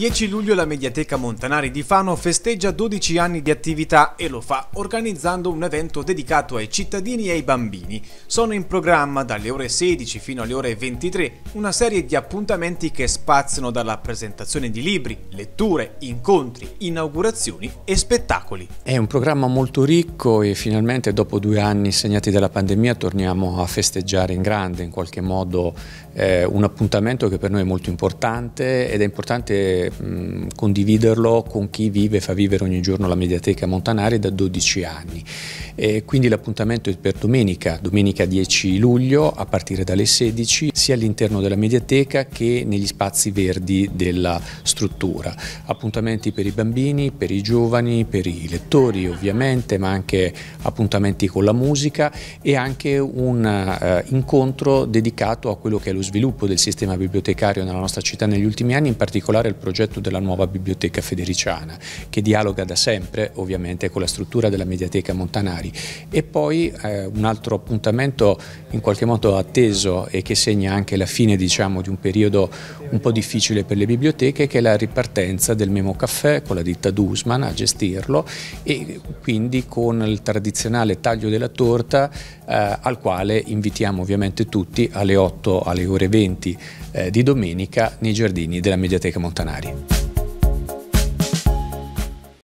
10 luglio la Mediateca Montanari di Fano festeggia 12 anni di attività e lo fa organizzando un evento dedicato ai cittadini e ai bambini. Sono in programma dalle ore 16 fino alle ore 23 una serie di appuntamenti che spaziano dalla presentazione di libri, letture, incontri, inaugurazioni e spettacoli. È un programma molto ricco e finalmente dopo due anni segnati dalla pandemia torniamo a festeggiare in grande, in qualche modo eh, un appuntamento che per noi è molto importante ed è importante piacere mm, mh, condividerlo con chi vive e fa vivere ogni giorno la mediateca Montanari da 12 anni. Eh, quindi l'appuntamento è per domenica, domenica 10 luglio a partire dalle 16, sia all'interno della mediateca che negli spazi verdi della struttura. Appuntamenti per i bambini, per i giovani, per i lettori ovviamente, ma anche appuntamenti con la musica e anche un eh, incontro dedicato a quello che è lo sviluppo del sistema bibliotecario nella nostra città negli ultimi anni, in particolare il progetto della nuova biblioteca federiciana, che dialoga da sempre ovviamente con la struttura della mediateca montanaria particolari. E poi eh, un altro appuntamento in qualche modo atteso e che segna anche la fine diciamo, di un periodo un po' difficile per le biblioteche che è la ripartenza del Memo Caffè con la ditta Dusman a gestirlo e quindi con il tradizionale taglio della torta eh, al quale invitiamo ovviamente tutti alle 8 alle ore 20 eh, di domenica nei giardini della Mediateca Montanari.